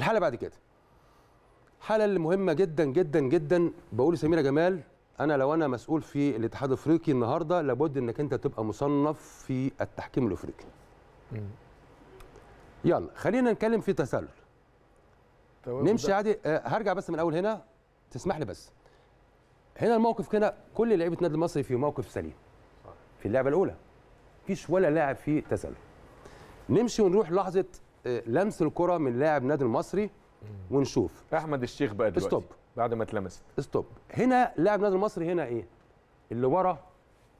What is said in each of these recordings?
الحاله بعد كده الحاله اللي مهمه جدا جدا جدا بقول لسميره جمال انا لو انا مسؤول في الاتحاد الافريقي النهارده لابد انك انت تبقى مصنف في التحكيم الافريقي يلا خلينا نتكلم في تسلل نمشي عادي آه، هرجع بس من الاول هنا تسمح لي بس هنا الموقف كده كل لعيبه النادي المصري في موقف سليم في اللعبه الاولى مفيش ولا لاعب فيه تسلل نمشي ونروح لحظه لمس الكره من لاعب نادي المصري ونشوف احمد الشيخ بقى دلوقتي استوب. بعد ما اتلمست استوب هنا لاعب نادي المصري هنا ايه اللي ورا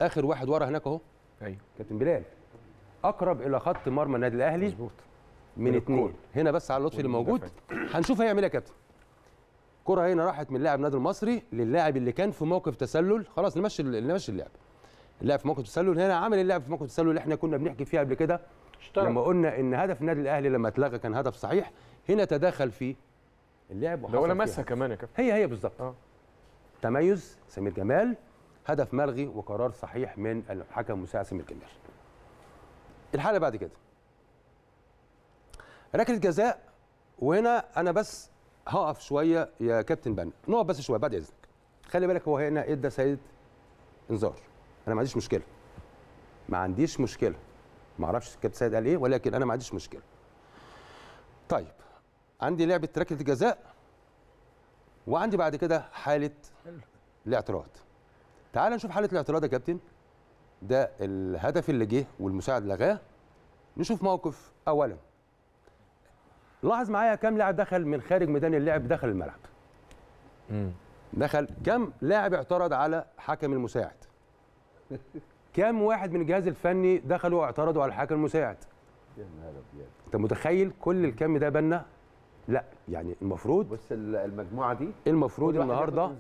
اخر واحد ورا هناك اهو ايوه كابتن بلال اقرب الى خط مرمى النادي الاهلي مظبوط من اثنين هنا بس على اللطفي اللي موجود هنشوف هيعمل ايه يا كابتن كرة هنا راحت من لاعب نادي المصري للاعب اللي كان في موقف تسلل خلاص نمشي نمشي اللعب اللاعب في موقف تسلل هنا عمل اللاعب في موقف تسلل اللي احنا كنا بنحكي فيه قبل كده اشترك. لما قلنا ان هدف النادي الاهلي لما اتلغى كان هدف صحيح هنا تداخل فيه اللعب وحصل ده ولا مسها كمان يا كابتن هي هي بالظبط آه. تميز سمير جمال هدف ملغي وقرار صحيح من الحكم مساعد سمير جمال الحاله بعد كده ركله جزاء وهنا انا بس هقف شويه يا كابتن بنا نقف بس شويه بعد اذنك خلي بالك هو هنا ادى سيد انذار انا ما عنديش مشكله ما عنديش مشكله ما اعرفش الكابتن سيد قال ايه ولكن انا ما عنديش مشكله طيب عندي لعبه ركله الجزاء وعندي بعد كده حاله الاعتراض تعال نشوف حاله الاعتراض يا كابتن ده الهدف اللي جه والمساعد لغاه نشوف موقف اولا لاحظ معايا كم لاعب دخل من خارج ميدان اللعب دخل الملعب دخل كم لاعب اعترض على حكم المساعد كام واحد من الجهاز الفني دخلوا واعترضوا على الحكم المساعد انت متخيل كل الكم ده بنا لا يعني المفروض بص المجموعه دي المفروض النهارده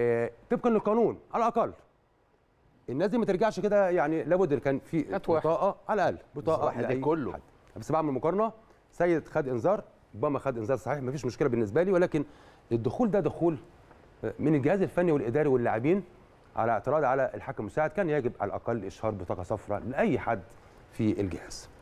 آه طبقا للقانون على الاقل الناس دي ما ترجعش كده يعني لابد كان في بطاقه على الاقل بطاقه واحد يعني كله حد. بس بعمل مقارنه سيد خد انذار ربما خد انذار صحيح ما فيش مشكله بالنسبه لي ولكن الدخول ده دخول آه، من الجهاز الفني والاداري واللاعبين على اعتراض على الحكم المساعد كان يجب على الاقل اشهار بطاقه صفراء لاي حد في الجهاز